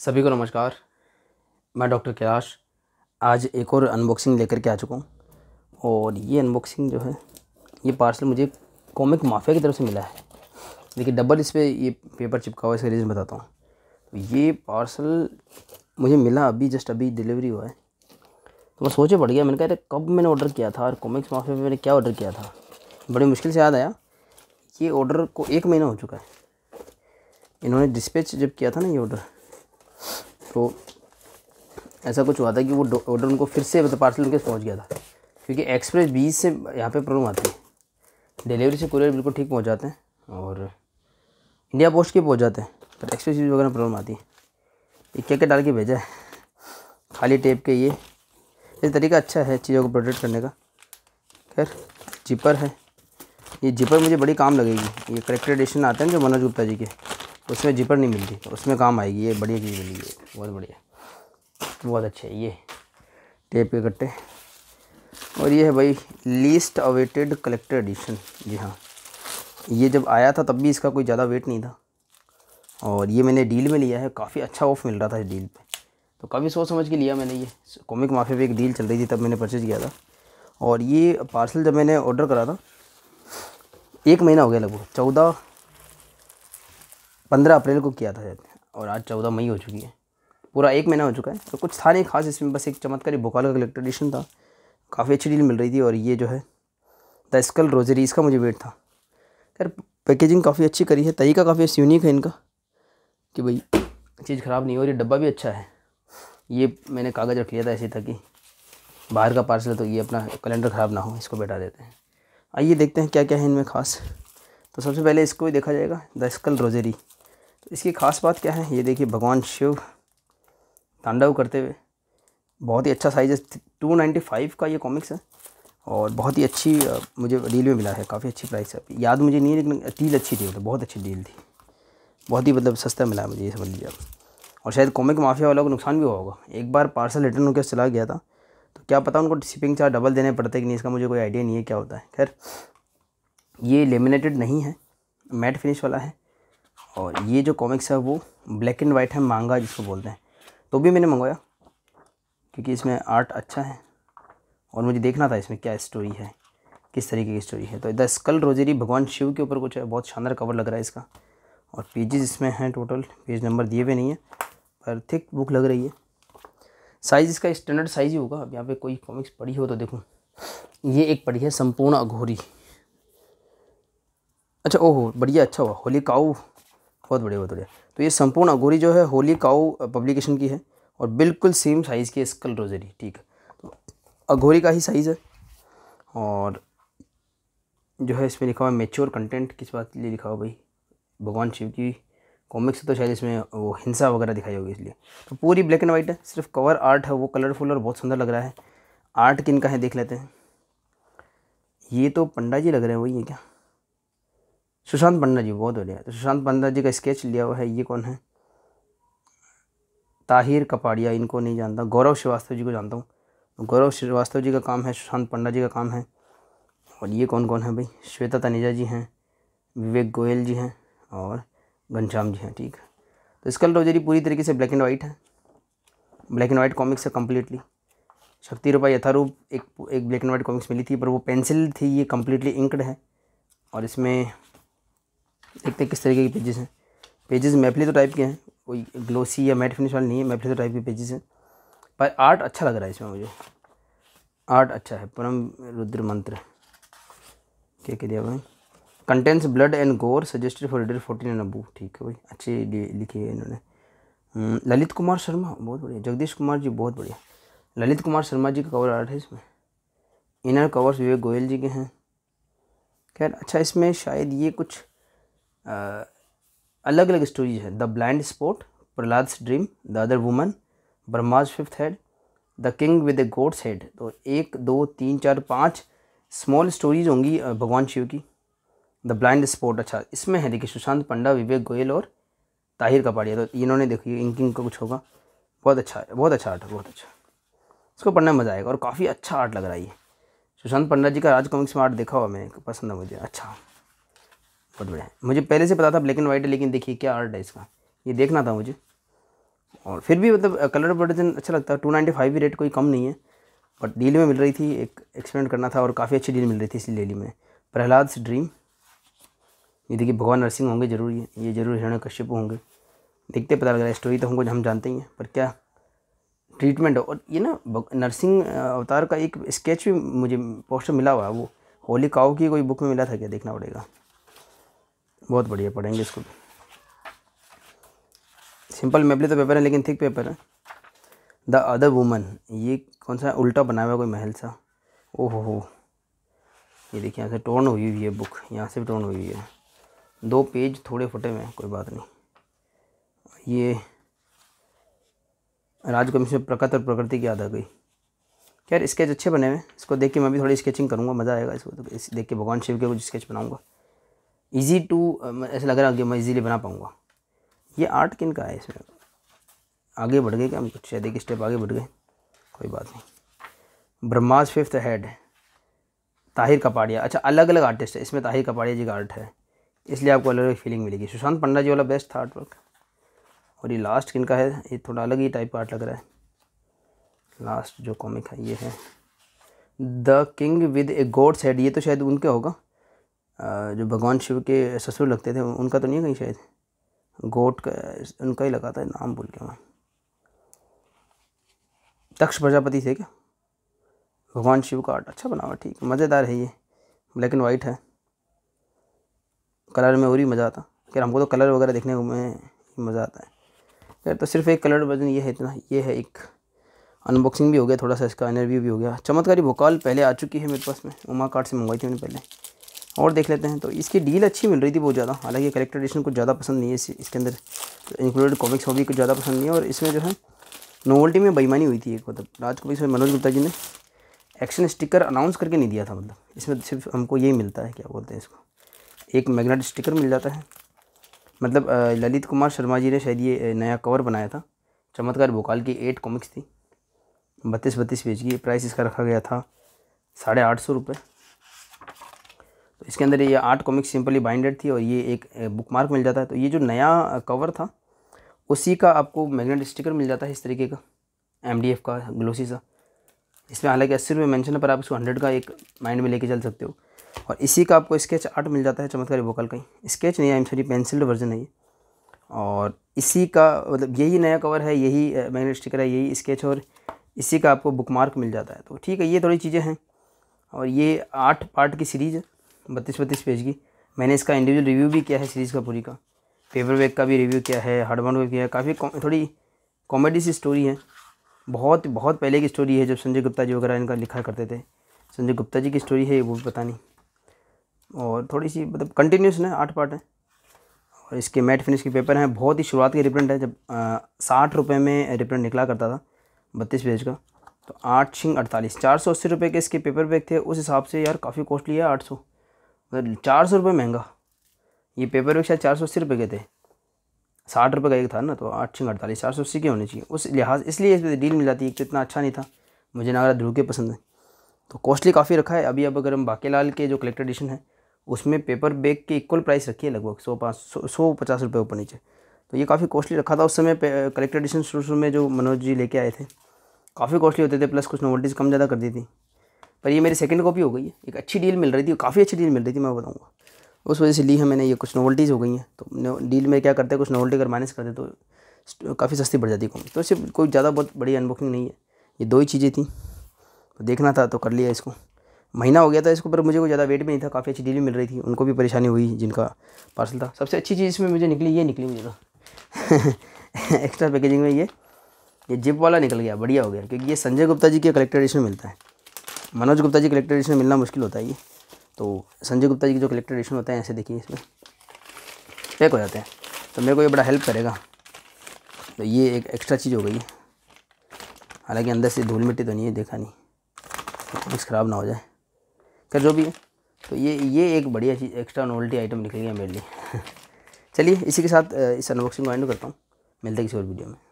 सभी को नमस्कार मैं डॉक्टर कैलाश आज एक और अनबॉक्सिंग लेकर के आ चुका हूँ और ये अनबॉक्सिंग जो है ये पार्सल मुझे कॉमिक माफिया की तरफ से मिला है देखिए डबल इस पर ये पेपर चिपका हुआ है इसका रीज़न बताता हूँ तो ये पार्सल मुझे मिला अभी जस्ट अभी डिलीवरी हुआ है तो मैं सोचे पड़ गया मैंने कहा अरे कब मैंने ऑर्डर किया था और कॉमिक्स माफिया में मैंने क्या ऑर्डर किया था बड़ी मुश्किल से याद आया ये ऑर्डर को एक महीना हो चुका है इन्होंने डिस्पैच जब किया था ना ये ऑर्डर तो ऐसा कुछ हुआ था कि वो ऑर्डर उनको फिर से मतलब पार्सल उनके पहुँच गया था क्योंकि एक्सप्रेस बीस से यहाँ पे प्रॉब्लम आती है डिलीवरी से कुरियर बिल्कुल ठीक पहुँच जाते हैं और इंडिया पोस्ट के पहुँच जाते हैं पर एक्सप्रेस बीस वगैरह प्रॉब्लम आती है ये क्या क्या डाल के भेजा है खाली टेप के ये ये तरीका अच्छा है चीज़ों को प्रोटेक्ट करने का खैर जिपर है ये जिपर मुझे बड़ी काम लगेगी ये करेक्टर एडिशन आते हैं जो मनोज गुप्ता जी के उसमें जिपर नहीं मिलती उसमें काम आएगी ये बढ़िया चीज़ मिली है बहुत बढ़िया बहुत अच्छे ये टेप के कट्टे और ये है भाई लीस्ट अवेटेड कलेक्टर एडिशन जी हाँ ये जब आया था तब भी इसका कोई ज़्यादा वेट नहीं था और ये मैंने डील में लिया है काफ़ी अच्छा ऑफ मिल रहा था इस डील पे तो काफ़ी सोच समझ के लिया मैंने ये कॉमिक माफिया पे एक डील चल रही थी तब मैंने परचेज़ किया था और ये पार्सल जब मैंने ऑर्डर करा था एक महीना हो गया लगभग चौदह पंद्रह अप्रैल को किया था शायद और आज चौदह मई हो चुकी है पूरा एक महीना हो चुका है तो कुछ था नहीं खास इसमें बस एक चमत्कारी भोकाल का कलेक्टर एडिशन था काफ़ी अच्छी डील मिल रही थी और ये जो है द स्कल रोजरी इसका मुझे वेट था खैर पैकेजिंग काफ़ी अच्छी करी है तरीका काफ़ी यूनिक अच्छा, है इनका कि भाई चीज़ ख़राब नहीं हो रही डब्बा भी अच्छा है ये मैंने कागज़ रख लिया था ऐसे था कि बाहर का पार्सल तो ये अपना कैलेंडर ख़राब ना हो इसको बैठा देते हैं आइए देखते हैं क्या क्या है इनमें खास तो सबसे पहले इसको देखा जाएगा द स्कल रोजेरी तो इसकी खास बात क्या है ये देखिए भगवान शिव तांडव करते हुए बहुत ही अच्छा साइज है टू नाइन्टी फाइव का ये कॉमिक्स है और बहुत ही अच्छी मुझे डील में मिला है काफ़ी अच्छी प्राइस है याद मुझे नहीं है लेकिन डील अच्छी थी मतलब बहुत अच्छी डील थी बहुत ही मतलब सस्ता मिला है मुझे ये समझ लीजिए आप और शायद कॉमिक माफिया वालों को नुकसान भी हुआ होगा एक बार पार्सल रिटर्न होकर चला गया था क्या पता उनको शिपिंग चार्ज डबल देने पड़ते कि नहीं इसका मुझे कोई आइडिया नहीं है क्या होता है खैर ये लेमिनेटेड नहीं है मैट फिनिश वाला है और ये जो कॉमिक्स है वो ब्लैक एंड वाइट है मांगा जिसको बोलते हैं तो भी मैंने मंगवाया क्योंकि इसमें आर्ट अच्छा है और मुझे देखना था इसमें क्या स्टोरी है किस तरीके की स्टोरी है तो द स्कल रोजेरी भगवान शिव के ऊपर कुछ है बहुत शानदार कवर लग रहा है इसका और पेजेस इसमें हैं टोटल पेज नंबर दिए हुए नहीं है पर थिक बुक लग रही है साइज़ इसका स्टैंडर्ड साइज़ ही होगा अब यहाँ पे कोई कॉमिक्स पढ़ी हो तो देखो ये एक पढ़ी है संपूर्ण अघोरी अच्छा ओहो बढ़िया अच्छा हुआ होली काऊ बहुत बढ़िया बहुत बढ़िया तो ये संपूर्ण अघोरी जो है होली काऊ पब्लिकेशन की है और बिल्कुल सेम साइज़ की स्कल रोजरी ठीक है तो अघोरी का ही साइज़ है और जो है इसमें लिखा हुआ मेच्योर कंटेंट किस बात के लिए लिखा हुआ भाई भगवान शिव की कॉमिक्स तो शायद इसमें वो हिंसा वगैरह दिखाई होगी इसलिए तो पूरी ब्लैक एंड वाइट है सिर्फ कवर आर्ट है वो कलरफुल और बहुत सुंदर लग रहा है आर्ट किन का है देख लेते हैं ये तो पंडा जी लग रहे हैं वही है क्या सुशांत पंडा जी बहुत बढ़िया तो सुशांत पंडा जी का स्केच लिया हुआ है ये कौन है ताहिर कपाड़िया इनको नहीं जानता गौरव श्रीवास्तव जी को जानता हूँ तो गौरव श्रीवास्तव जी का काम है सुशांत पंडा जी का काम है और ये कौन कौन है भाई श्वेता तनेजा जी हैं विवेक गोयल जी हैं और घनश्याम जी हैं ठीक है तो स्कल रोजरी पूरी तरीके से ब्लैक एंड वाइट है ब्लैक एंड वाइट कॉमिक्स है कम्प्लीटली शक्ति रूपा यथारूप एक एक ब्लैक एंड वाइट कॉमिक्स मिली थी पर वो पेंसिल थी ये कम्प्लीटली इंकड है और इसमें देखते किस तरीके के पेजेस हैं पेजेस मैपली तो टाइप के हैं कोई ग्लोसी या मैट फिनिश वाले नहीं है मैपली तो टाइप के पेजेस हैं पर आर्ट अच्छा लग रहा है इसमें मुझे आर्ट अच्छा है परम रुद्र मंत्र क्या कह दिया भाई contains blood and gore suggested for reader fourteen and above ठीक है भाई अच्छे लिखे है इन्होंने हम्म, ललित कुमार शर्मा बहुत बढ़िया जगदीश कुमार जी बहुत बढ़िया ललित कुमार शर्मा जी का कवर आर्ट है इसमें इनर कवर्स विवेक गोयल जी के हैं खैर अच्छा इसमें शायद ये कुछ आ, अलग अलग स्टोरीज है the blind sport Prahlad's dream the other woman Brahma's fifth head the king with a god's head तो एक दो तीन चार पाँच स्मॉल स्टोरीज होंगी भगवान शिव की द ब्लाइंड स्पोर्ट अच्छा इसमें है देखिए सुशांत पंडा विवेक गोयल और ताहिर कपाड़िया तो इन्होंने देखिए इंकिंग का कुछ होगा बहुत अच्छा है बहुत अच्छा आर्ट है बहुत अच्छा इसको पढ़ने में मज़ा आएगा और काफ़ी अच्छा आर्ट लग रहा है ये सुशांत पंडा जी का राज कॉमिक्स में आर्ट देखा हुआ मैंने पसंद है मुझे अच्छा बहुत बढ़िया मुझे पहले से पता था ब्लैक एंड वाइट है लेकिन देखिए क्या आर्ट है इसका ये देखना था मुझे और फिर भी मतलब कलर प्रोडक्शन अच्छा लगता है टू नाइन्टी फाइव भी रेट कोई कम नहीं है बट डील में मिल रही थी एक एक्सपेरिमेंट करना था और काफ़ी अच्छी डील मिल रही थी इसी लेली में प्रहलाद ड्रीम ये देखिए भगवान नरसिंह होंगे जरूर ये ये जरूर हिरण्य कश्यप होंगे देखते पता लग रहा है स्टोरी तो हमको हम जानते ही हैं पर क्या ट्रीटमेंट और ये ना नरसिंह अवतार का एक स्केच भी मुझे पोस्टर मिला हुआ है वो होली काओ की कोई बुक में मिला था क्या देखना पड़ेगा बहुत बढ़िया पढ़ेंगे इसको भी सिंपल मेबले तो पेपर है लेकिन थिक पेपर है द अदर वुमन ये कौन सा उल्टा बना हुआ है कोई महल सा ओहो हो ये देखिए यहाँ से टोर्न हुई हुई है बुक यहाँ से भी टोर्न हुई हुई है दो पेज थोड़े फटे हुए हैं कोई बात नहीं ये राज कमीशन प्रकृति और प्रकृति की याद आ गई खैर स्केच अच्छे बने हुए इसको देख के मैं भी थोड़ी स्केचिंग करूँगा मज़ा आएगा इसको तो इस देख के भगवान शिव के कुछ स्केच बनाऊँगा ईजी टू ऐसा लग रहा है कि मैं ईजीली बना पाऊँगा ये आर्ट किन का है इसमें आगे बढ़ गए क्या हम कुछ शायद एक स्टेप आगे बढ़ गए कोई बात नहीं ब्रह्माज फिफ्थ हेड ताहिर कपाड़िया अच्छा अलग अलग आर्टिस्ट है इसमें ताहिर कपाड़िया जी का आर्ट है इसलिए आपको अलग अलग फीलिंग मिलेगी सुशांत पंडा जी वाला बेस्ट था आर्टवर्क और ये लास्ट किन का है ये थोड़ा अलग ही टाइप का आर्ट लग रहा है लास्ट जो कॉमिक है ये है the king with a god's head ये तो शायद उनका होगा जो भगवान शिव के ससुर लगते थे उनका तो नहीं है कहीं शायद गोट का उनका ही लगा था नाम भूल के वहाँ दक्ष प्रजापति थे क्या भगवान शिव का आर्ट अच्छा बना हुआ ठीक मज़ेदार है ये ब्लैक एंड वाइट है कलर में और ही मज़ा आता खैर हमको तो कलर वगैरह देखने में मज़ा आता है खैर तो सिर्फ एक कलर वर्जन ये है इतना ये है एक अनबॉक्सिंग भी हो गया थोड़ा सा इसका इंटरव्यू भी हो गया चमत्कारी भोकाल पहले आ चुकी है मेरे पास में उमा कार्ड से मंगवाई थी मैंने पहले और देख लेते हैं तो इसकी डील अच्छी मिल रही थी बहुत ज़्यादा हालांकि कलेक्टर एडिशन कुछ ज़्यादा पसंद नहीं है इसके अंदर इंक्लूडेड कॉमिक्स वो भी कुछ ज़्यादा पसंद नहीं है और इसमें जो है नोवल्टी में बेईमानी हुई थी एक मतलब राज कपूर इसमें मनोज गुप्ता जी ने एक्शन स्टिकर अनाउंस करके नहीं दिया था मतलब इसमें सिर्फ हमको यही मिलता है क्या बोलते हैं इसको एक मैग्नेट स्टिकर मिल जाता है मतलब ललित कुमार शर्मा जी ने शायद ये नया कवर बनाया था चमत्कार भोकाल की एट कॉमिक्स थी बत्तीस बत्तीस पेज की प्राइस इसका रखा गया था साढ़े आठ सौ रुपये तो इसके अंदर ये आठ कॉमिक्स सिंपली बाइंडेड थी और ये एक बुक मार्क मिल जाता है तो ये जो नया कवर था उसी का आपको मैग्नेट स्टिकर मिल जाता है इस तरीके का एम का ग्लोसी सा इसमें हालांकि अस्सी रुपये मैंशन है पर आप इसको हंड्रेड का एक माइंड में लेके चल सकते हो और इसी का आपको स्केच आर्ट मिल जाता है चमत्कारी बोकल का ही स्केच नहीं I am sorry pencilled version है ये और इसी का मतलब यही नया कवर है यही मैग्नेट स्टिकर है यही स्केच और इसी का आपको बुकमार्क मिल जाता है तो ठीक है ये थोड़ी चीज़ें हैं और ये आठ पार्ट की सीरीज़ है बत्तीस बत्तीस पेज की मैंने इसका इंडिविजुअल रिव्यू भी किया है सीरीज़ का पूरी का पेपर वेक का भी रिव्यू किया है हार्डबाउंड वेक किया है काफ़ी थोड़ी कॉमेडी सी स्टोरी है बहुत बहुत पहले की स्टोरी है जब संजय गुप्ता जी वगैरह इनका लिखा करते थे संजय गुप्ता जी की स्टोरी है वो भी पता नहीं और थोड़ी सी मतलब कंटिन्यूस है आठ पार्ट हैं और इसके मैट फिनिश के पेपर हैं बहुत ही शुरुआत के रिप्रिंट है जब साठ रुपये में रिप्रिंट निकला करता था बत्तीस पेज का तो आठ छिंग अड़तालीस चार सौ अस्सी रुपये के इसके पेपर बैग थे उस हिसाब से यार काफ़ी कॉस्टली है आठ सौ मतलब चार सौ रुपये महंगा ये पेपर बैग शायद चार सौ अस्सी रुपये के थे साठ रुपये का एक था ना तो आठ छिंग अड़तालीस चार सौ अस्सी के होने चाहिए उस लिहाज इसलिए इस पर डील मिल जाती है तो इतना अच्छा नहीं था मुझे नागरा ध्रुव के पसंद है तो कॉस्टली काफ़ी रखा है अभी अब अगर हम बाकी लाल के जो कलेक्टर एडिशन है उसमें पेपर बैग के इक्वल प्राइस रखी है लगभग सौ पाँच सौ सौ पचास रुपये ऊपर नीचे तो ये काफ़ी कॉस्टली रखा था उस समय कलेक्टर एडिशन शुरू शुरू में जो मनोज जी लेके आए थे काफ़ी कॉस्टली होते थे प्लस कुछ नोवल्टीज़ कम ज़्यादा कर दी थी पर ये मेरी सेकंड कॉपी हो गई है एक अच्छी डील मिल रही थी काफ़ी अच्छी डील मिल रही थी मैं बताऊँगा उस वजह से ली है मैंने ये कुछ नोवल्टीज़ हो गई हैं तो डील में क्या करते हैं कुछ नोवल्टी अगर माइनस करते तो काफ़ी सस्ती पड़ जाती कॉपी तो इससे कोई ज़्यादा बहुत बड़ी अनबुकिंग नहीं है ये दो ही चीज़ें थी तो देखना था तो कर लिया इसको महीना हो गया था इसको पर मुझे कोई ज़्यादा वेट भी नहीं था काफ़ी अच्छी डील मिल रही थी उनको भी परेशानी हुई जिनका पार्सल था सबसे अच्छी चीज़ इसमें मुझे निकली ये निकली मुझे तो एक्स्ट्रा पैकेजिंग में ये ये जिप वाला निकल गया बढ़िया हो गया क्योंकि ये संजय गुप्ता जी के कलेक्टर एडिशन में मिलता है मनोज गुप्ता जी कलेक्टर एडिशन में मिलना मुश्किल होता है ये तो संजय गुप्ता जी के जो कलेक्टर एडिशन होता है ऐसे देखिए इसमें पैक हो जाते हैं तो मेरे को ये बड़ा हेल्प करेगा तो ये एक एक्स्ट्रा चीज़ हो गई हालाँकि हालांकि अंदर से धूल मिट्टी तो नहीं है देखा नहीं कुछ ख़राब ना हो जाए का जो भी है तो ये ये एक बढ़िया चीज़ एक्स्ट्रा नॉवल्टी आइटम निकल गया मेरे लिए चलिए इसी के साथ इस अनबॉक्सिंग को एंड करता हूँ मिलते हैं किसी और वीडियो में